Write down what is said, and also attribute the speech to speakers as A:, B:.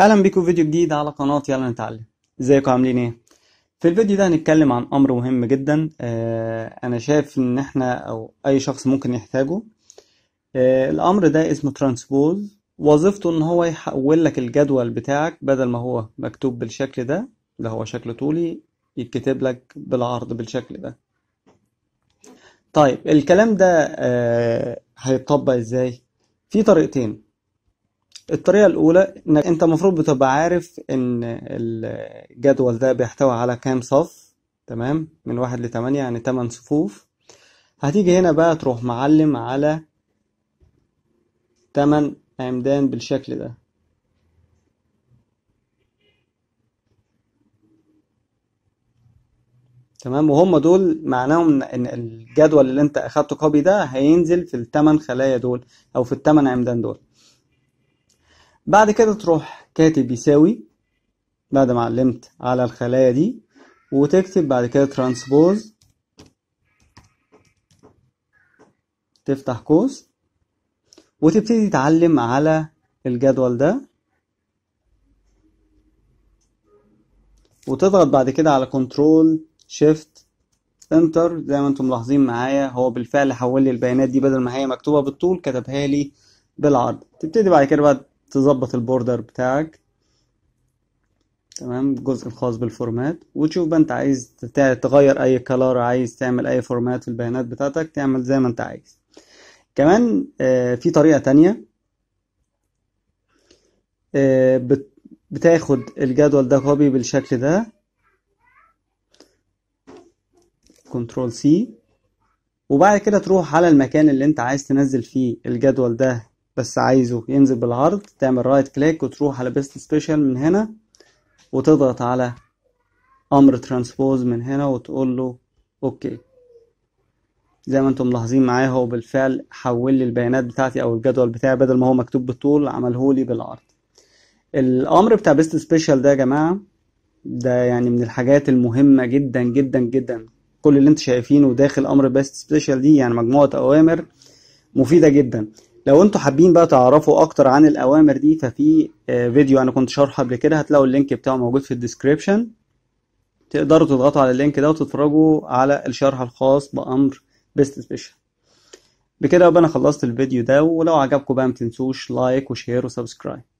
A: اهلا في فيديو جديد على قناة يلا نتعلم ازيكم عاملين ايه في الفيديو ده هنتكلم عن امر مهم جدا آه انا شايف ان احنا او اي شخص ممكن يحتاجه آه الامر ده اسمه ترانسبوز وظيفته ان هو يحول لك الجدول بتاعك بدل ما هو مكتوب بالشكل ده اللي هو شكل طولي يتكتب لك بالعرض بالشكل ده طيب الكلام ده آه هيتطبق ازاي في طريقتين الطريقة الأولى إنك أنت المفروض بتبقى عارف إن الجدول ده بيحتوي على كام صف تمام من واحد لتمانية يعني تمن صفوف هتيجي هنا بقى تروح معلم على تمن عمدان بالشكل ده تمام وهم دول معناهم ان الجدول اللي انت اخدته كوبي ده هينزل في الثمان خلايا دول او في الثمان عمدان دول بعد كده تروح كاتب يساوي بعد ما علمت على الخلايا دي وتكتب بعد كده ترانسبوز تفتح قوس وتبتدي تعلم على الجدول ده وتضغط بعد كده على كنترول شيفت انتر زي ما انتم ملاحظين معايا هو بالفعل حول لي البيانات دي بدل ما هي مكتوبه بالطول كتبها لي بالعرض تبتدي بعد كده بعد تظبط البوردر بتاعك تمام الجزء الخاص بالفورمات وتشوف بقى انت عايز تغير اي كلار عايز تعمل اي فورمات في البيانات بتاعتك تعمل زي ما انت عايز كمان آه، في طريقة تانية آه، بتاخد الجدول ده كوبي بالشكل ده كنترول سي وبعد كده تروح على المكان اللي انت عايز تنزل فيه الجدول ده بس عايزه ينزل بالعرض تعمل رايت كليك وتروح على بيست سبيشال من هنا وتضغط على امر ترانسبوز من هنا وتقول له اوكي زي ما انتم ملاحظين معايا هو بالفعل حول لي البيانات بتاعتي او الجدول بتاعي بدل ما هو مكتوب بالطول عمله لي بالعرض الامر بتاع بيست سبيشال ده يا جماعه ده يعني من الحاجات المهمه جدا جدا جدا كل اللي انتم شايفينه داخل امر بيست سبيشال دي يعني مجموعه اوامر مفيده جدا لو انتوا حابين بقى تعرفوا اكتر عن الاوامر دي ففي آه، فيديو انا كنت شارحه قبل كده هتلاقوا اللينك بتاعه موجود في الديسكريبشن تقدروا تضغطوا على اللينك ده وتتفرجوا على الشرح الخاص بامر بيست سبيشال بكده يبقى انا خلصت الفيديو ده ولو عجبكم بقى متنسوش لايك وشير وسبسكرايب